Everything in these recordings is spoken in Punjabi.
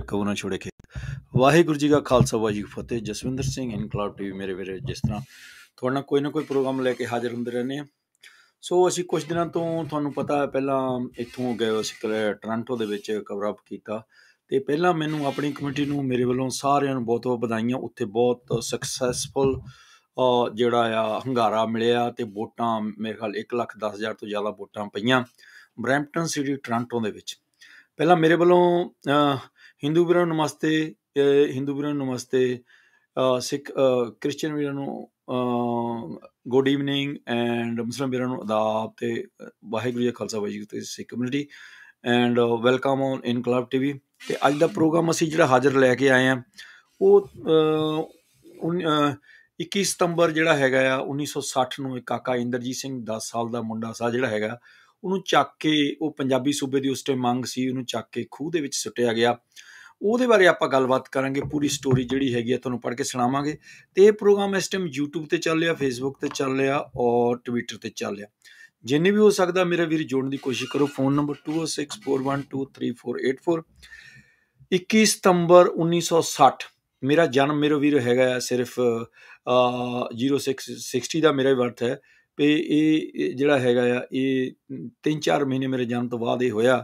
ਕਬੂ ਨਾ ਛੋੜੇ ਕੇ ਵਾਹਿਗੁਰੂ ਜੀ ਦਾ ਖਾਲਸਾ ਵਾਹਿਗੁਰੂ ਫਤਿਹ ਜਸਵਿੰਦਰ ਸਿੰਘ ਇਨਕਲਾਬ ਟੀਵੀ ਮੇਰੇ ਵੀਰੇ ਜਿਸ ਤਰ੍ਹਾਂ ਤੁਹਾਡਾ ਕੋਈ ਨਾ ਕੋਈ ਪ੍ਰੋਗਰਾਮ ਲੈ ਕੇ ਹਾਜ਼ਰ ਹੁੰਦੇ ਰਹਿੰਦੇ ਆ ਸੋ ਅਸੀਂ ਕੁਝ ਦਿਨਾਂ ਤੋਂ ਤੁਹਾਨੂੰ ਪਤਾ ਹੈ ਪਹਿਲਾਂ ਇੱਥੋਂ ਗਏ ਅਸੀਂ ਟ੍ਰਾਂਟੋ ਦੇ ਵਿੱਚ ਕਵਰ ਅਪ ਕੀਤਾ ਤੇ ਪਹਿਲਾਂ ਮੈਨੂੰ ਆਪਣੀ ਕਮੇਟੀ ਨੂੰ ਮੇਰੇ ਵੱਲੋਂ ਸਾਰਿਆਂ ਨੂੰ ਬਹੁਤ ਬਹੁਤ ਵਧਾਈਆਂ ਉੱਥੇ ਬਹੁਤ ਸਕਸੈਸਫੁਲ ਜਿਹੜਾ ਆ ਹੰਗਾਰਾ ਮਿਲਿਆ ਤੇ ਵੋਟਾਂ ਮੇਰੇ ਖਿਆਲ 1 ਲੱਖ 10000 ਤੋਂ ਜ਼ਿਆਦਾ ਵੋਟਾਂ ਪਈਆਂ ਬ੍ਰੈਂਪਟਨ ਸਿਟੀ ਟ੍ਰਾਂਟੋ ਦੇ ਵਿੱਚ ਪਹਿਲਾਂ ਮੇਰੇ ਵੱਲੋਂ ਹਿੰਦੂ ਵੀਰਾਂ ਨੂੰ ਨਮਸਤੇ ਹਿੰਦੂ ਵੀਰਾਂ ਨੂੰ ਨਮਸਤੇ ਸਿੱਖ ਕ੍ਰਿਸਚੀਅਨ ਵੀਰਾਂ ਨੂੰ ਗੁੱਡ ਈਵਨਿੰਗ ਐਂਡ ਮੁਸਲਮਾਨ ਵੀਰਾਂ ਨੂੰ ਅਦਾਬ ਤੇ ਵਾਹਿਗੁਰੂ ਜੀ ਖਾਲਸਾ ਵਾਹਿਗੁਰੂ ਤੇ Sikh community and welcome on club TV ਤੇ ਅੱਜ ਦਾ ਪ੍ਰੋਗਰਾਮ ਅਸੀਂ ਜਿਹੜਾ ਹਾਜ਼ਰ ਲੈ ਕੇ ਆਏ ਆ ਉਹ 21 ਸਤੰਬਰ ਜਿਹੜਾ ਹੈਗਾ ਆ 1960 ਨੂੰ ਇੱਕ ਕਾਕਾ ਇੰਦਰਜੀਤ ਸਿੰਘ 10 ਸਾਲ ਦਾ ਮੁੰਡਾ ਸਾ ਜਿਹੜਾ ਹੈਗਾ ਉਹਨੂੰ ਚੱਕ ਕੇ ਉਹ ਪੰਜਾਬੀ ਸੂਬੇ ਦੀ ਉਸ ਟਾਈਮ ਮੰਗ ਸੀ ਉਹਨੂੰ ਚੱਕ ਕੇ ਖੂਹ ਦੇ ਵਿੱਚ ਸੁੱਟਿਆ ਗਿਆ ਉਹਦੇ ਬਾਰੇ ਆਪਾਂ ਗੱਲਬਾਤ ਕਰਾਂਗੇ ਪੂਰੀ ਸਟੋਰੀ ਜਿਹੜੀ ਹੈਗੀ ਆ ਤੁਹਾਨੂੰ ਪੜ੍ਹ ਕੇ ਸੁਣਾਵਾਂਗੇ ਤੇ ਇਹ ਪ੍ਰੋਗਰਾਮ ਇਸ ਟਾਈਮ YouTube ਤੇ ਚੱਲ ਰਿਹਾ Facebook ਤੇ ਚੱਲ ਰਿਹਾ ਔਰ Twitter ਤੇ ਚੱਲ ਰਿਹਾ ਜਿੰਨੇ ਵੀ ਹੋ ਸਕਦਾ ਮੇਰੇ ਵੀਰ ਜੋੜਨ ਦੀ ਕੋਸ਼ਿਸ਼ ਕਰੋ ਫੋਨ ਨੰਬਰ 2064123484 21 ਸਤੰਬਰ 1960 ਮੇਰਾ ਜਨਮ ਮੇਰੇ ਵੀਰ ਹੈਗਾ ਸਿਰਫ 0660 ਦਾ ਮੇਰਾ ਬਰਥ ਹੈ ਤੇ ਇਹ ਜਿਹੜਾ ਹੈਗਾ ਆ ਇਹ 3-4 ਮਹੀਨੇ ਮੇਰੇ ਜਨਮ ਤੋਂ ਬਾਅਦ ਇਹ ਹੋਇਆ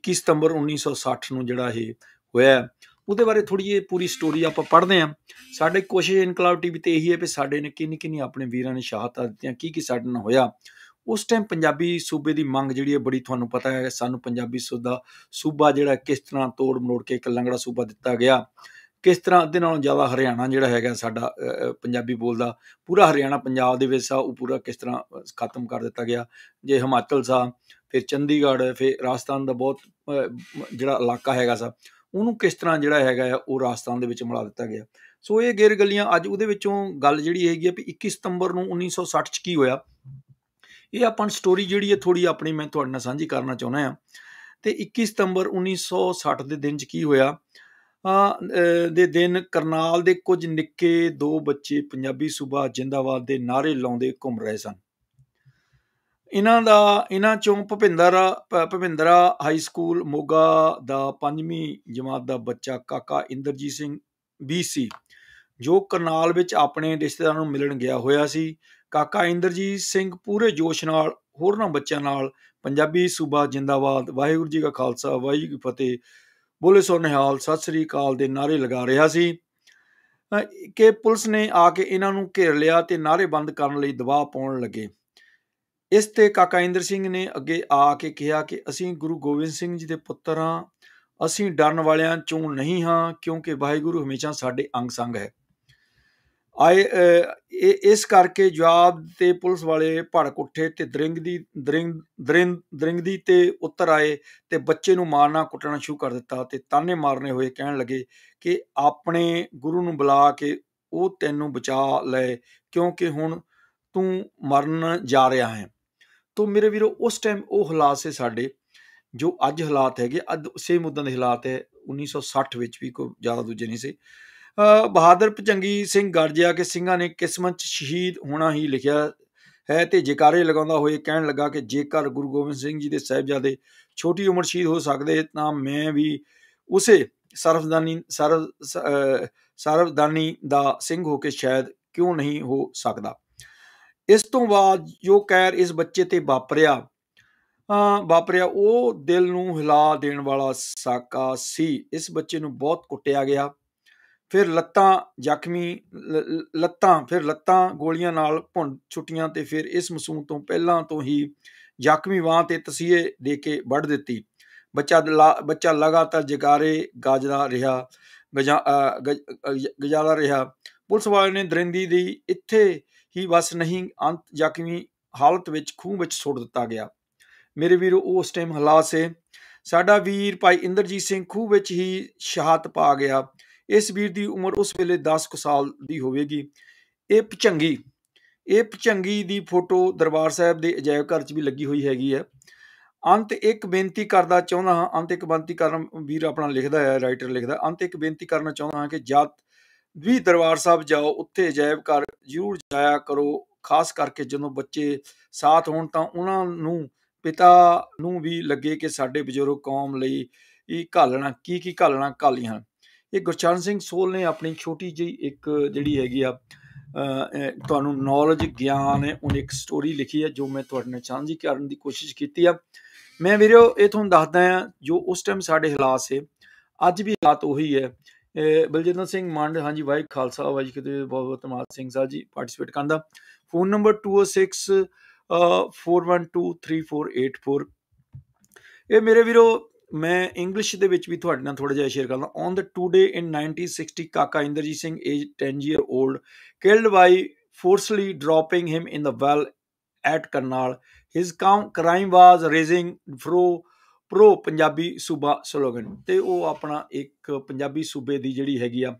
21 ਸਤੰਬਰ 1960 ਨੂੰ ਜਿਹੜਾ ਇਹ ਹੋਇਆ ਉਹਦੇ ਬਾਰੇ ਥੋੜੀ ਜਿਹੀ ਪੂਰੀ ਸਟੋਰੀ ਆਪਾਂ ਪੜ੍ਹਦੇ ਆ ਸਾਡੇ ਕੋਸ਼ਿਸ਼ ਇਨਕਲਾਬ ਟੀਵੀ ਤੇ ਇਹੀ ਹੈ ਕਿ ਸਾਡੇ ਨੇ ਕਿੰਨੀ ਕਿੰਨੀ ਆਪਣੇ ਵੀਰਾਂ ਨੇ ਸ਼ਹਾਦਤਾਂ ਦਿੱਤੀਆਂ ਕੀ ਕੀ ਸਾਡੇ ਨਾਲ ਹੋਇਆ ਉਸ ਟਾਈਮ ਪੰਜਾਬੀ ਸੂਬੇ ਦੀ ਮੰਗ ਜਿਹੜੀ ਹੈ ਬੜੀ ਤੁਹਾਨੂੰ ਪਤਾ ਹੈ ਸਾਨੂੰ ਪੰਜਾਬੀ ਸੂਦਾ ਸੂਬਾ ਜਿਹੜਾ ਕਿਸ ਤਰ੍ਹਾਂ ਤੋੜ ਮੋੜ ਕੇ ਇੱਕ ਲੰਗੜਾ ਸੂਬਾ ਦਿੱਤਾ ਗਿਆ ਕਿਸ ਤਰ੍ਹਾਂ ਅੱਧੇ ਨਾਲੋਂ ਜ਼ਿਆਦਾ ਹਰਿਆਣਾ ਜਿਹੜਾ ਹੈਗਾ ਸਾਡਾ ਪੰਜਾਬੀ ਬੋਲਦਾ ਪੂਰਾ ਹਰਿਆਣਾ ਪੰਜਾਬ ਦੇ ਵਿੱਚ ਸਾ ਉਹ ਪੂਰਾ ਕਿਸ ਤਰ੍ਹਾਂ ਖਤਮ ਕਰ ਦਿੱਤਾ ਗਿਆ ਜੇ ਹਿਮਾਚਲ ਸਾ ਫਿਰ ਚੰਡੀਗੜ੍ਹ ਫਿਰ ਰਾਜਸਥਾਨ ਦਾ ਬਹੁਤ ਜਿਹੜਾ ਇਲਾਕਾ ਹੈਗਾ ਸਾ ਉਹਨੂੰ ਕਿਸ ਤਰ੍ਹਾਂ ਜਿਹੜਾ ਹੈਗਾ ਆ ਉਹ ਰਾਜਸਥਾਨ ਦੇ ਵਿੱਚ ਮਿਲਾ ਦਿੱਤਾ ਗਿਆ ਸੋ ਇਹ ਗੇਰ ਗੱਲੀਆਂ ਅੱਜ ਉਹਦੇ ਵਿੱਚੋਂ ਗੱਲ ਜਿਹੜੀ ਹੈਗੀ ਆ ਵੀ 21 ਸਤੰਬਰ ਨੂੰ 1960 ਚ ਕੀ ਹੋਇਆ ਇਹ ਆਪਾਂ ਸਟੋਰੀ ਜਿਹੜੀ ਹੈ ਥੋੜੀ ਆਪਣੀ ਮੈਂ ਤੁਹਾਡੇ ਨਾਲ ਸਾਂਝੀ ਕਰਨਾ ਚਾਹੁੰਦਾ ਆ ਤੇ 21 ਸਤੰਬਰ 1960 ਦੇ ਦਿਨ 'ਚ ਕੀ ਹੋਇਆ ਆ ਦੇ ਦਿਨ ਕਰਨਾਲ ਦੇ ਕੁਝ ਨਿੱਕੇ ਦੋ ਬੱਚੇ ਪੰਜਾਬੀ ਸੂਬਾ ਜਿੰਦਾਬਾਦ ਦੇ ਨਾਰੇ ਲਾਉਂਦੇ ਘੁੰਮ ਰਹੇ ਸਨ ਇਹਨਾਂ ਦਾ ਇਹਨਾਂ ਚੋਂ ਭੁਪਿੰਦਰਾ ਭਵਿੰਦਰਾ ਹਾਈ ਸਕੂਲ ਮੋਗਾ ਦਾ ਪੰਜਵੀਂ ਜਮਾਤ ਦਾ ਬੱਚਾ ਕਾਕਾ ਇੰਦਰਜੀਤ ਸਿੰਘ ਬੀਸੀ ਜੋ ਕਰਨਾਲ ਵਿੱਚ ਆਪਣੇ ਰਿਸ਼ਤੇਦਾਰਾਂ ਨੂੰ ਮਿਲਣ ਗਿਆ ਹੋਇਆ ਸੀ ਕਾਕਾ ਇੰਦਰਜੀਤ ਸਿੰਘ ਪੂਰੇ ਜੋਸ਼ ਨਾਲ ਹੋਰਨਾਂ ਬੱਚਿਆਂ ਨਾਲ ਪੰਜਾਬੀ ਸੂਬਾ ਜਿੰਦਾਬਾਦ ਵਾਹਿਗੁਰੂ ਜੀ ਕਾ ਖਾਲਸਾ ਵਾਹਿਗੁਰੂ ਜੀ ਫਤਿਹ ਬੋਲੇ ਸੋ ਨਿਹਾਲ ਸਤਿ ਸ੍ਰੀ ਅਕਾਲ ਦੇ ਨਾਰੇ ਲਗਾ ਰਿਹਾ ਸੀ ਕਿ ਪੁਲਿਸ ਨੇ ਆ ਕੇ ਇਹਨਾਂ ਨੂੰ ਘੇਰ ਲਿਆ ਤੇ ਨਾਰੇ ਬੰਦ ਕਰਨ ਲਈ ਦਬਾਅ ਪਾਉਣ ਲੱਗੇ ਇਸ ਤੇ ਕਾਕਾ ਇੰਦਰ ਸਿੰਘ ਨੇ ਅੱਗੇ ਆ ਕੇ ਕਿਹਾ ਕਿ ਅਸੀਂ ਗੁਰੂ ਗੋਬਿੰਦ ਸਿੰਘ ਜੀ ਦੇ ਪੁੱਤਰ ਹਾਂ ਅਸੀਂ ਡਰਨ ਵਾਲਿਆਂ ਚੋਂ ਨਹੀਂ ਹਾਂ ਕਿਉਂਕਿ ਵਾਹਿਗੁਰੂ ਹਮੇਸ਼ਾ ਸਾਡੇ ਅੰਗ ਸੰਗ ਹੈ ਆਏ ਇਸ ਕਰਕੇ ਜਵਾਬ ਤੇ ਪੁਲਿਸ ਵਾਲੇ ਭੜਕ ਉੱਠੇ ਤੇ ਦਰਿੰਗ ਦੀ ਦਰਿੰਗ ਦਰਿੰਗ ਦੀ ਤੇ ਉੱਤਰ ਆਏ ਤੇ ਬੱਚੇ ਨੂੰ ਮਾਰਨਾ ਕੁੱਟਣਾ ਸ਼ੁਰੂ ਕਰ ਦਿੱਤਾ ਤੇ ਤਾਨੇ ਮਾਰਨੇ ਹੋਏ ਕਹਿਣ ਲੱਗੇ ਕਿ ਆਪਣੇ ਗੁਰੂ ਨੂੰ ਬੁਲਾ ਕੇ ਉਹ ਤੈਨੂੰ ਬਚਾ ਲੈ ਕਿਉਂਕਿ ਹੁਣ ਤੂੰ ਮਰਨ ਜਾ ਰਿਹਾ ਹੈ ਤੋਂ ਮੇਰੇ ਵੀਰੋ ਉਸ ਟਾਈਮ ਉਹ ਹਾਲਾਤ ਸੇ ਸਾਡੇ ਜੋ ਅੱਜ ਹਾਲਾਤ ਹੈਗੇ ਅੱਜ ਸੇਮ ਉਦਾਂ ਦੇ ਹਾਲਾਤ ਹੈ 1960 ਵਿੱਚ ਵੀ ਕੋਈ ਜ਼ਿਆਦਾ ਦੂਜੇ ਨਹੀਂ ਸੀ ਬਹਾਦਰ ਪਚੰਗੀ ਸਿੰਘ ਗਰਜਿਆ ਕਿ ਸਿੰਘਾਂ ਨੇ ਕਿਸਮਤ ਚ ਸ਼ਹੀਦ ਹੋਣਾ ਹੀ ਲਿਖਿਆ ਹੈ ਤੇ ਜਿਕਾਰੇ ਲਗਾਉਂਦਾ ਹੋਏ ਕਹਿਣ ਲੱਗਾ ਕਿ ਜੇਕਰ ਗੁਰੂ ਗੋਬਿੰਦ ਸਿੰਘ ਜੀ ਦੇ ਸਹਿਬਜ਼ਾਦੇ ਛੋਟੀ ਉਮਰ ਸ਼ਹੀਦ ਹੋ ਸਕਦੇ ਤਾਂ ਮੈਂ ਵੀ ਉਸੇ ਸਰਵਦਾਨੀ ਸਰਵ ਸਰਵਦਾਨੀ ਦਾ ਸਿੰਘ ਹੋ ਕੇ ਸ਼ਾਇਦ ਕਿਉਂ ਨਹੀਂ ਹੋ ਸਕਦਾ ਇਸ ਤੋਂ ਬਾਅਦ ਜੋ ਕਹਿਰ ਇਸ ਬੱਚੇ ਤੇ ਵਾਪਰਿਆ ਆ ਵਾਪਰਿਆ ਉਹ ਦਿਲ ਨੂੰ ਹਿਲਾ ਦੇਣ ਵਾਲਾ ਸਾਕਾ ਸੀ ਇਸ ਬੱਚੇ ਨੂੰ ਬਹੁਤ ਕੁੱਟਿਆ ਗਿਆ ਫਿਰ ਲੱਤਾਂ ਜ਼ਖਮੀ ਲੱਤਾਂ ਫਿਰ ਲੱਤਾਂ ਗੋਲੀਆਂ ਨਾਲ ਭੁੰਡ ਛੁੱਟੀਆਂ ਤੇ ਫਿਰ ਇਸ ਮਸੂਮ ਤੋਂ ਪਹਿਲਾਂ ਤੋਂ ਹੀ ਜ਼ਖਮੀ ਬਾਹ ਤੇ ਤਸੀਹੇ ਦੇ ਕੇ ਵੱਢ ਦਿੱਤੀ ਬੱਚਾ ਬੱਚਾ ਲਗਾਤਾਰ ਜਗਾਰੇ ਗਾਜਰਾ ਰਿਹਾ ਗਜਾਲਾ ਰਿਹਾ ਪੁਲਿਸ ਵਾਲਿਆਂ ਨੇ ਦਰਿੰਦੀ ਦੀ ਇੱਥੇ ਹੀ ਬਸ ਨਹੀਂ ਅੰਤ ਜ਼ਖਮੀ ਹਾਲਤ ਵਿੱਚ ਖੂਹ ਵਿੱਚ ਸੁੱਟ ਦਿੱਤਾ ਗਿਆ ਮੇਰੇ ਵੀਰ ਉਸ ਟਾਈਮ ਹਾਲਾਤ ਸੇ ਸਾਡਾ ਵੀਰ ਭਾਈ ਇੰਦਰਜੀਤ ਸਿੰਘ ਖੂਹ ਵਿੱਚ ਹੀ ਸ਼ਹਾਦਤ ਪਾ ਗਿਆ ਇਸ ਵੀਰ ਦੀ ਉਮਰ ਉਸ ਵੇਲੇ 10 ਕੁ ਸਾਲ ਦੀ ਹੋਵੇਗੀ ਇਹ ਪਚੰਗੀ ਇਹ ਪਚੰਗੀ ਦੀ ਫੋਟੋ ਦਰਬਾਰ ਸਾਹਿਬ ਦੇ ਅਜਾਇਬ ਘਰ 'ਚ ਵੀ ਲੱਗੀ ਹੋਈ ਹੈਗੀ ਹੈ ਅੰਤ ਇੱਕ ਬੇਨਤੀ ਕਰਦਾ ਚਾਹੁੰਦਾ ਹਾਂ ਅੰਤ ਇੱਕ ਬੇਨਤੀ ਕਰਨ ਵੀਰ ਆਪਣਾ ਲਿਖਦਾ ਹੈ ਰਾਈਟਰ ਲਿਖਦਾ ਅੰਤ ਇੱਕ ਬੇਨਤੀ ਕਰਨਾ ਚਾਹੁੰਦਾ ਹਾਂ ਕਿ ਜਦ ਵੀ ਦਰਬਾਰ ਸਾਹਿਬ ਜਾਓ ਉੱਥੇ ਅਜਾਇਬ ਕਰ ਜ਼ਰੂਰ ਜਾਇਆ ਕਰੋ ਖਾਸ ਕਰਕੇ ਜਦੋਂ ਬੱਚੇ ਸਾਥ ਹੋਣ ਤਾਂ ਉਹਨਾਂ ਨੂੰ ਪਿਤਾ ਨੂੰ ਵੀ ਲੱਗੇ ਕਿ ਸਾਡੇ ਬਜ਼ੁਰਗ ਕੌਮ ਲਈ ਇਹ ਘਾਲਣਾ ਕੀ ਕੀ ਘਾਲਣਾ ਕਾਲੀਆਂ ਹਨ ਇਹ ਗੁਰਚਰਨ ਸਿੰਘ ਸੋਲ ਨੇ ਆਪਣੀ ਛੋਟੀ ਜਿਹੀ ਇੱਕ ਜਿਹੜੀ ਹੈਗੀ ਆ ਤੁਹਾਨੂੰ ਨੌਲੇਜ ਗਿਆਨ ਹੈ ਉਹਨੇ ਇੱਕ ਸਟੋਰੀ ਲਿਖੀ ਹੈ ਜੋ ਮੈਂ ਤੁਹਾਡੇ ਨਾਲ ਸਾਂਝੀ ਕਰਨ ਦੀ ਕੋਸ਼ਿਸ਼ ਕੀਤੀ ਆ ਮੈਂ ਵੀਰੋ ਇਹ ਤੁਹਾਨੂੰ ਦੱਸਦਾ ਆ ਜੋ ਉਸ ਟਾਈਮ ਸਾਡੇ ਹਾਲਾਤ ਸੇ ਅੱਜ ਵੀ ਹਾਲਾਤ ਉਹੀ ਹੈ ਬਲਜਿੰਦਰ ਸਿੰਘ ਮੰਡ ਹਾਂਜੀ ਵਾਹਿ ਖਾਲਸਾ ਵਾਹਿ ਕਿਤੇ ਬਹੁਤ ਬਹੁਤ ਧੰਨਵਾਦ ਸਿੰਘ ਸਾਹਿਬ ਜੀ ਪਾਰਟਿਸਿਪੇਟ ਕਰਨ ਦਾ ਫੋਨ ਨੰਬਰ 206 4123484 ਇਹ ਮੇਰੇ ਵੀਰੋ ਮੈਂ ਇੰਗਲਿਸ਼ ਦੇ ਵਿੱਚ ਵੀ ਤੁਹਾਡੇ ਨਾਲ ਥੋੜਾ ਜਿਹਾ ਸ਼ੇਅਰ ਕਰਨਾ on the today in 1960 Kaka Inderjit Singh age 10 year old killed by forcefully him in in well at Karnal his His crime was raising ਫਰੋ ਪ੍ਰੋ ਪੰਜਾਬੀ ਸੂਬਾ ਸਲੋਗਨ ਤੇ ਉਹ ਆਪਣਾ ਇੱਕ ਪੰਜਾਬੀ ਸੂਬੇ ਦੀ ਜਿਹੜੀ ਹੈਗੀ ਆ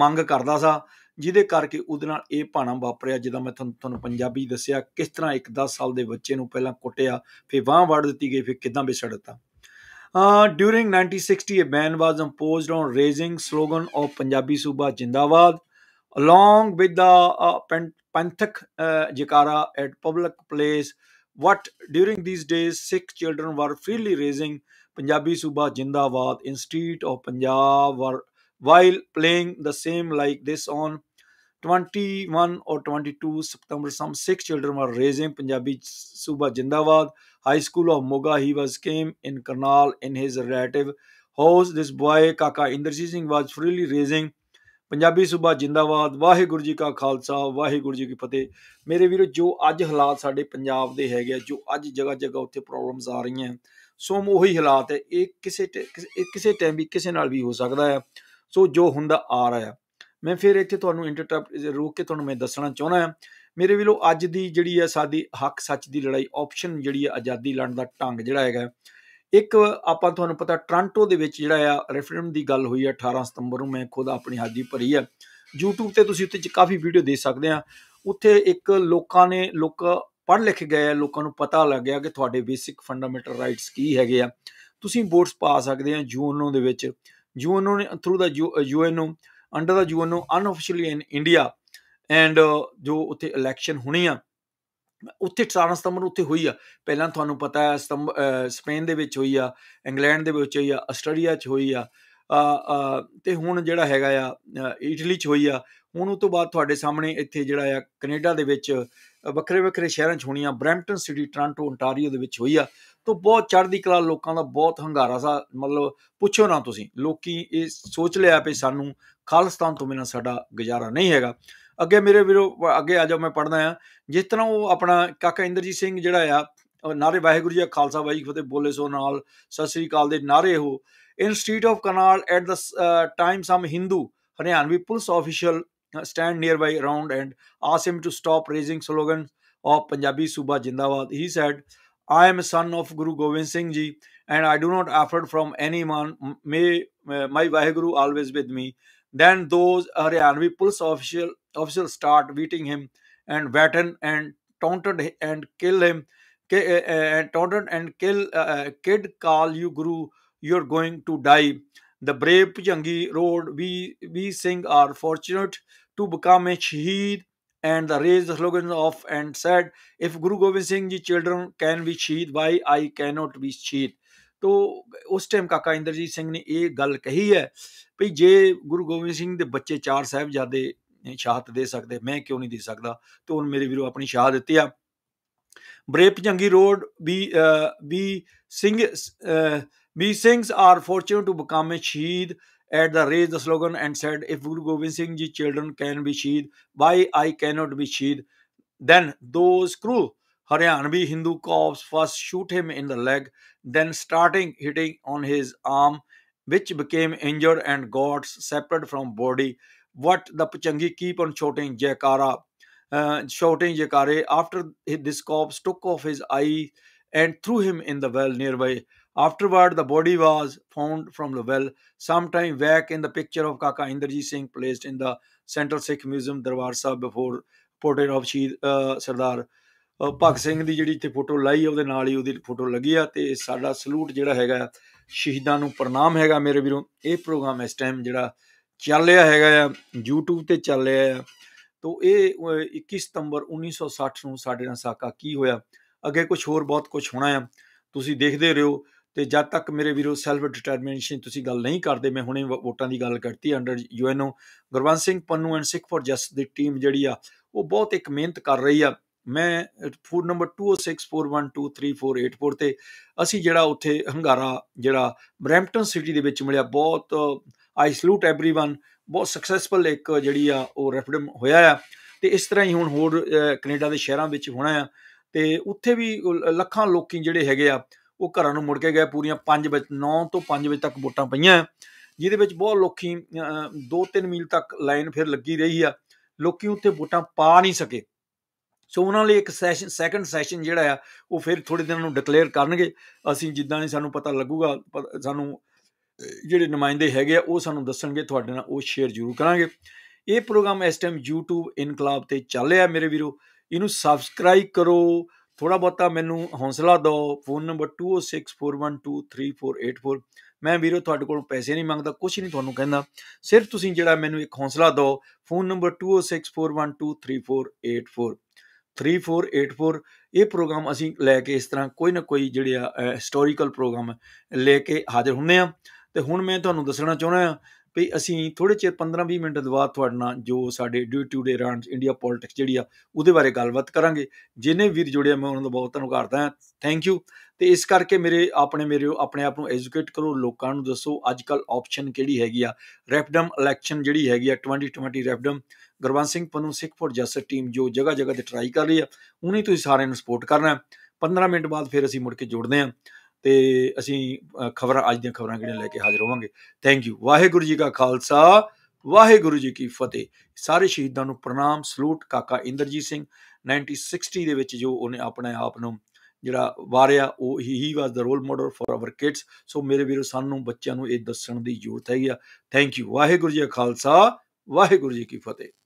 ਮੰਗ ਕਰਦਾ ਸਾ ਜਿਹਦੇ ਕਰਕੇ ਉਹਦੇ ਨਾਲ ਇਹ ਪਾਣਾ ਵਾਪਰਿਆ ਜਿਹਦਾ ਮੈਂ ਤੁਹਾਨੂੰ ਤੁਹਾਨੂੰ ਪੰਜਾਬੀ ਦੱਸਿਆ ਕਿਸ ਤਰ੍ਹਾਂ ਇੱਕ 10 ਸਾਲ ਦੇ ਬੱਚੇ ਨੂੰ ਪਹਿਲਾਂ ਕੁੱਟਿਆ ਫਿਰ ਵਾਹ ਵੜ ਦਿੱਤੀ ਗਈ ਫਿਰ ਕਿਦਾਂ ਵਿਛੜ ਦਿੱਤਾ during 1960 a ban was imposed on raising slogan of Punjabi Suba zindabad along with the uh, jaikara at public place what during these days Sikh children were freely raising Punjabi Suba Jindabad street of Punjab were, while playing the same like this on 21 or 22 September some Sikh children were raising Punjabi Suba Jindabad High School of Moga he was came in Karnal in his relative house this boy Kaka Inderjit Singh was freely raising Punjabi Suba zindabad Waheguru ਜੀ ਕਾ ਖਾਲਸਾ ਵਾਹਿਗੁਰੂ ਜੀ ਕੀ ਫਤਿਹ ਮੇਰੇ ਵੀਰੋ ਜੋ ਅੱਜ ਹਾਲਾਤ ਸਾਡੇ ਪੰਜਾਬ ਦੇ ਹੈਗੇ ਆ ਜੋ ਅੱਜ ਜਗ੍ਹਾ ਜਗ੍ਹਾ ਉੱਤੇ ਪ੍ਰੋਬਲਮਸ ਆ ਰਹੀਆਂ ਸੋ ਉਹੀ ਹਾਲਾਤ ਹੈ ਇਹ ਕਿਸੇ ਕਿਸੇ ਟਾਈਮ ਵੀ ਕਿਸੇ ਨਾਲ ਵੀ ਹੋ ਸਕਦਾ ਹੈ ਸੋ ਜੋ ਹੁੰਦਾ ਆ ਰਿਹਾ ਮੈਂ ਫਿਰ ਇੱਥੇ ਤੁਹਾਨੂੰ ਇੰਟਰਟਰਪਟ ਰੋਕ ਕੇ ਤੁਹਾਨੂੰ ਮੈਂ ਦੱਸਣਾ ਚਾਹੁੰਦਾ ਹਾਂ ਮੇਰੇ ਵੀਰੋ ਅੱਜ ਦੀ ਜਿਹੜੀ ਹੈ ਸਾਡੀ ਹੱਕ ਸੱਚ ਦੀ ਲੜਾਈ ਆਪਸ਼ਨ ਜਿਹੜੀ ਹੈ ਆਜ਼ਾਦੀ ਲੜਨ ਦਾ ਢੰਗ ਜਿਹੜਾ ਹੈਗਾ ਇੱਕ ਆਪਾਂ ਤੁਹਾਨੂੰ ਪਤਾ ਟ੍ਰਾਂਟੋ ਦੇ ਵਿੱਚ ਜਿਹੜਾ ਆ ਰੈਫਰੈਂਡਮ ਦੀ ਗੱਲ ਹੋਈ ਆ 18 ਸਤੰਬਰ ਨੂੰ ਮੈਂ ਖੁਦ ਆਪਣੀ ਹਾਜ਼ਰੀ ਭਰੀ ਆ YouTube ਤੇ ਤੁਸੀਂ ਉੱਤੇ ਕਾਫੀ ਵੀਡੀਓ ਦੇਖ ਸਕਦੇ ਆ ਉੱਥੇ ਇੱਕ ਲੋਕਾਂ ਨੇ ਲੋਕ ਪੜ੍ਹ ਲਿਖ ਗਏ ਆ ਲੋਕਾਂ ਨੂੰ ਪਤਾ ਲੱਗ ਗਿਆ ਕਿ ਤੁਹਾਡੇ ਬੇਸਿਕ ਫੰਡਾਮੈਂਟਲ ਰਾਈਟਸ ਕੀ ਹੈਗੇ ਆ ਤੁਸੀਂ ਵੋਟਸ ਪਾ ਸਕਦੇ ਆ ਯੂਐਨਓ ਦੇ ਵਿੱਚ ਯੂਐਨਓ ਨੇ through the UNO under the UNO unofficially in India and ਜੋ ਉੱਥੇ ਇਲੈਕਸ਼ਨ ਹੋਣੀ ਆ ਉੱਥੇ 4 ਸਤੰਬਰ ਉੱਥੇ ਹੋਈ ਆ ਪਹਿਲਾਂ ਤੁਹਾਨੂੰ ਪਤਾ ਹੈ ਸਪੇਨ ਦੇ ਵਿੱਚ ਹੋਈ ਆ ਇੰਗਲੈਂਡ ਦੇ ਵਿੱਚ ਹੋਈ ਆ ਆਸਟ੍ਰੇਲੀਆ 'ਚ ਹੋਈ ਆ ਤੇ ਹੁਣ ਜਿਹੜਾ ਹੈਗਾ ਆ ਇਟਲੀ 'ਚ ਹੋਈ ਆ ਹੁਣ ਉਸ ਤੋਂ ਬਾਅਦ ਤੁਹਾਡੇ ਸਾਹਮਣੇ ਇੱਥੇ ਜਿਹੜਾ ਆ ਕੈਨੇਡਾ ਦੇ ਵਿੱਚ ਵੱਖਰੇ ਵੱਖਰੇ ਸ਼ਹਿਰਾਂ 'ਚ ਹੋਣੀਆਂ ਬ੍ਰੈਂਪਟਨ ਸਿਟੀ ਟ੍ਰਾਂਟੋ ਓਨਟਾਰੀਓ ਦੇ ਵਿੱਚ ਹੋਈ ਆ ਤੋਂ ਬਹੁਤ ਚੜ੍ਹਦੀ ਕਲਾ ਲੋਕਾਂ ਦਾ ਬਹੁਤ ਹੰਗਾਰਾ ਸਾ ਮਤਲਬ ਪੁੱਛੋ ਨਾ ਤੁਸੀਂ ਲੋਕੀ ਇਹ ਸੋਚ ਲਿਆ ਪਈ ਸਾਨੂੰ ਖਾਲਿਸਤਾਨ ਤੋਂ ਬਿਨਾ ਸਾਡਾ ਗੁਜ਼ਾਰਾ ਨਹੀਂ ਹੈਗਾ ਅੱਗੇ ਮੇਰੇ ਵੀਰੋ ਅੱਗੇ ਆ ਜਾਓ ਮੈਂ ਪੜਨਾ ਆ ਜਿਸ ਤਰ੍ਹਾਂ ਉਹ ਆਪਣਾ ਕਾਕਾ ਇੰਦਰਜੀਤ ਸਿੰਘ ਜਿਹੜਾ ਆ ਨਾਰੇ ਵਾਹਿਗੁਰੂ ਜੀ ਖਾਲਸਾ ਵਾਹਿਗੁਰੂ ਬੋਲੇ ਸੋ ਨਾਲ ਸਤਿ ਸ੍ਰੀ ਅਕਾਲ ਦੇ ਨਾਰੇ ਹੋ in institute of Karnal at the time some Hindu Haryanvi police official stand near by around and him to stop raising slogan of Punjabi Suba zindabad he said I am son of Guru Gobind Singh ji and I do not offered from any man may my Waheguru always with me then those Haryanvi police official officials start beating him and batten and taunted and kill him and taunted and kill uh, kid call you guru you're going to die the brave pujangi road we we Singh are fortunate to become a Shaheed and the raised the slogan of and said if Guru Gobind Singh ji children can be Shaheed why I cannot be Shaheed ਤੋ ਉਸ ਟਾਈਮ ਕਾਕਾ singh ne ਨੇ gal kahi hai ਹੈ je ਜੇ ਗੁਰੂ ਗੋਬਿੰਦ ਸਿੰਘ ਦੇ ਬੱਚੇ ਚਾਰ ਸਾਹਿਬਜ਼ਾਦੇ ਸ਼ਾਹਤ ਦੇ ਸਕਦੇ ਮੈਂ ਕਿਉਂ ਨਹੀਂ ਦੇ ਸਕਦਾ ਤੇ ਉਹਨ ਮੇਰੇ ਵੀਰੋ ਆਪਣੀ ਸ਼ਾਹ ਦਿੱਤੀ ਆ ਬਰੇਪ ਜੰਗੀ ਰੋਡ we we Singh we Singhs are fortune to become a shaheed at the raise the slogan and said if Guru Gobind Singh ji children can be shaheed why I can cannot be shaheed then those cruel Haryanvi Hindu cops first shoot him in the leg then starting hitting on his arm which became injured and got separate from body what the Pachangi keep on shouting Jaikara, uh, shouting Jaikare after this corpse took off his eye and threw him in the well nearby. Afterward, the body was found from the well sometime back in the picture of Kaka Inderji Singh placed in the Central Sikh Museum, Darbar Sahib before portrait of Sheed uh, Sardar. Bhagat Singh ਦੀ ਜਿਹੜੀ ਤੇ ਫੋਟੋ ਲਾਈ ਉਹਦੇ ਨਾਲ ਹੀ ਉਹਦੀ ਫੋਟੋ ਲੱਗੀ ਆ ਤੇ ਸਾਡਾ ਸਲੂਟ ਜਿਹੜਾ ਹੈਗਾ ਸ਼ਹੀਦਾਂ ਨੂੰ ਪ੍ਰਣਾਮ ਹੈਗਾ ਮੇਰੇ ਵੀਰੋ ਇਹ ਪ੍ਰੋਗਰਾਮ ਇਸ ਟਾਈਮ ਜਿਹੜਾ ਚੱਲ ਰਿਹਾ ਹੈਗਾ ਆ YouTube ਤੇ ਚੱਲ ਰਿਹਾ ਆ ਤੋਂ ਇਹ 21 ਸਤੰਬਰ 1960 ਨੂੰ ਸਾਡੇ ਨਾਲ ਸਾਕਾ ਕੀ ਹੋਇਆ ਅੱਗੇ ਕੁਝ ਹੋਰ ਬਹੁਤ ਕੁਝ ਹੋਣਾ ਆ ਤੁਸੀਂ ਦੇਖਦੇ ਰਹੋ ਤੇ ਜਦ ਤੱਕ ਮੇਰੇ ਵੀਰੋ ਸੈਲਫ ਡਿਟਰਮੀਨੇਸ਼ਨ ਤੁਸੀਂ ਗੱਲ ਨਹੀਂ ਕਰਦੇ ਮੈਂ ਹੁਣੇ ਵੋਟਾਂ ਦੀ ਗੱਲ ਕਰਤੀ under UNO Gurwant Singh Pannu and Sikh for just ਦੀ ਟੀਮ ਜਿਹੜੀ ਆ ਉਹ ਬਹੁਤ ਇੱਕ ਮਿਹਨਤ ਕਰ ਰਹੀ ਆ ਮੈਂ ਫੋਨ ਨੰਬਰ 2064123484 ਤੇ ਅਸੀਂ ਜਿਹੜਾ ਉੱਥੇ ਹੰਗਾਰਾ ਜਿਹੜਾ ਬ੍ਰੈਂਪਟਨ ਸਿਟੀ ਦੇ ਵਿੱਚ ਮਿਲਿਆ ਬਹੁਤ ਆਈ ਸਲੂਟ एवरीवन ਬਹੁਤ ਸਕਸੈਸਫੁਲ ਇੱਕ ਜਿਹੜੀ ਆ ਉਹ ਰੈਫਰੈਂਡਮ ਹੋਇਆ ਆ ਤੇ ਇਸ ਤਰ੍ਹਾਂ ਹੀ ਹੁਣ ਹੋਰ ਕੈਨੇਡਾ ਦੇ ਸ਼ਹਿਰਾਂ ਵਿੱਚ ਹੋਣਾ ਆ ਤੇ ਉੱਥੇ ਵੀ ਲੱਖਾਂ ਲੋਕੀ ਜਿਹੜੇ ਹੈਗੇ ਆ ਉਹ ਘਰਾਂ ਨੂੰ ਮੁੜ ਕੇ ਗਏ ਪੂਰੀਆਂ 5 ਵਜੇ 9 ਤੋਂ 5 ਵਜੇ ਤੱਕ ਵੋਟਾਂ ਪਈਆਂ ਜਿਹਦੇ ਵਿੱਚ ਬਹੁਤ ਲੋਕੀ 2-3 ਮੀਲ ਤੱਕ ਲਾਈਨ ਫਿਰ ਲੱਗੀ ਰਹੀ ਆ ਲੋਕੀ ਉੱਥੇ ਵੋਟਾਂ ਪਾ ਨਹੀਂ ਸਕੇ ਸੋ ਉਹਨਾਂ ਲਈ ਇੱਕ ਸੈਸ਼ਨ ਸੈਕੰਡ ਸੈਸ਼ਨ ਜਿਹੜਾ ਆ ਉਹ ਫਿਰ ਥੋੜੇ ਦਿਨਾਂ ਨੂੰ ਡਿਕਲੇਅਰ ਕਰਨਗੇ ਅਸੀਂ ਜਿੱਦਾਂ ਹੀ ਸਾਨੂੰ ਪਤਾ ਲੱਗੂਗਾ ਸਾਨੂੰ ਜਿਹੜੇ ਨੁਮਾਇੰਦੇ ਹੈਗੇ ਆ ਉਹ ਸਾਨੂੰ ਦੱਸਣਗੇ ਤੁਹਾਡੇ ਨਾਲ ਉਹ ਸ਼ੇਅਰ ਜ਼ਰੂਰ ਕਰਾਂਗੇ ਇਹ ਪ੍ਰੋਗਰਾਮ ਇਸ ਟਾਈਮ YouTube ਇਨਕਲਾਬ ਤੇ ਚੱਲ ਰਿਹਾ ਮੇਰੇ ਵੀਰੋ ਇਹਨੂੰ ਸਬਸਕ੍ਰਾਈਬ ਕਰੋ ਥੋੜਾ ਬਹੁਤਾ ਮੈਨੂੰ ਹੌਸਲਾ ਦਿਓ ਫੋਨ ਨੰਬਰ 2064123484 ਮੈਂ ਵੀਰੋ ਤੁਹਾਡੇ ਕੋਲੋਂ ਪੈਸੇ ਨਹੀਂ ਮੰਗਦਾ ਕੁਝ ਨਹੀਂ ਤੁਹਾਨੂੰ ਕਹਿੰਦਾ ਸਿਰਫ ਤੁਸੀਂ ਜਿਹੜਾ ਮੈਨੂੰ ਇੱਕ ਹੌਸਲਾ ਦਿਓ ਫੋਨ ਨੰਬਰ 2064123484 3484 ਇਹ ਪ੍ਰੋਗਰਾਮ ਅਸੀਂ ਲੈ ਕੇ ਇਸ ਤਰ੍ਹਾਂ ਕੋਈ ਨਾ ਕੋਈ ਜਿਹੜੇ ਹਿਸਟੋਰੀਕਲ ਪ੍ਰੋਗਰਾਮ ਲੈ ਕੇ ਹਾਜ਼ਰ ਹੁੰਨੇ ਆ ਤੇ ਹੁਣ ਮੈਂ ਤੁਹਾਨੂੰ ਦੱਸਣਾ ਚਾਹੁੰਦਾ ਹਾਂ ਵੀ ਅਸੀਂ ਥੋੜੇ ਚਿਰ 15-20 ਮਿੰਟ ਦੇ ਬਾਅਦ ਤੁਹਾਡੇ ਨਾਲ ਜੋ ਸਾਡੇ ਡਿਊ ਟੂ ਡੇ ਰਾਂਡ ਇੰਡੀਆ ਪੋਲਿਟਿਕਸ ਜਿਹੜੀ ਆ ਉਹਦੇ ਬਾਰੇ ਗੱਲਬਾਤ ਕਰਾਂਗੇ ਜਿਨੇ ਵੀਰ ਜੁੜਿਆ ਮੈਂ ਉਹਨਾਂ ਦਾ ਬਹੁਤ ਧੰਨਵਾਦ ਕਰਦਾ ਹਾਂ ਥੈਂਕ ਯੂ ਤੇ ਇਸ ਕਰਕੇ ਮੇਰੇ ਆਪਣੇ ਮੇਰੇ ਆਪਣੇ ਆਪ ਨੂੰ ਐਜੂਕੇਟ ਕਰੋ ਲੋਕਾਂ ਨੂੰ ਦੱਸੋ ਅੱਜ ਕੱਲ ਆਪਸ਼ਨ ਕਿਹੜੀ ਹੈਗੀ ਆ ਰੈਫਡਮ ਇਲੈਕਸ਼ਨ ਜਿਹੜੀ ਹੈਗੀ ਆ 2020 ਰੈਫਡਮ ਗੁਰਵੰਤ ਸਿੰਘ ਪੰਨੂ ਸਿੱਖਪੁਰ ਜੱਸਰ ਟੀਮ ਜੋ ਜਗ੍ਹਾ ਜਗ੍ਹਾ ਤੇ ਟਰਾਈ ਕਰ ਰਹੀ ਆ ਉਹਨੇ ਤੁਸੀਂ ਸਾਰਿਆਂ ਨੂੰ ਸਪੋਰਟ ਕਰਨਾ 15 ਮਿੰਟ ਬਾਅਦ ਫਿਰ ਅਸੀਂ ਮੁੜ ਕੇ ਜੁੜਦੇ ਆਂ ਤੇ ਅਸੀਂ ਖਬਰਾਂ ਅੱਜ ਦੀਆਂ ਖਬਰਾਂ ਕਿਹੜੀਆਂ ਲੈ ਕੇ ਹਾਜ਼ਰ ਹੋਵਾਂਗੇ ਥੈਂਕ ਯੂ ਵਾਹਿਗੁਰੂ ਜੀ ਕਾ ਖਾਲਸਾ ਵਾਹਿਗੁਰੂ ਜੀ ਕੀ ਫਤਿਹ ਸਾਰੇ ਸ਼ਹੀਦਾਂ ਨੂੰ ਪ੍ਰਣਾਮ ਸਲੂਟ ਕਾਕਾ ਇੰਦਰਜੀਤ ਸਿੰਘ 1960 ਦੇ ਵਿੱਚ ਜੋ ਉਹਨੇ ਆਪਣੇ ਆਪ ਨੂੰ ਜਿਹੜਾ ਵਾਰਿਆ ਉਹ ਹੀ was the role model for our kids so ਮੇਰੇ ਵੀਰੋ ਸਾਨੂੰ ਬੱਚਿਆਂ ਨੂੰ ਇਹ ਦੱਸਣ ਦੀ ਜ਼ਰੂਰਤ ਹੈਗੀ ਆ ਥੈਂਕ ਯੂ ਵਾਹਿਗੁਰੂ ਜੀ ਕਾ ਖਾਲਸਾ ਵਾਹਿਗੁਰੂ ਜੀ ਕੀ ਫਤਿਹ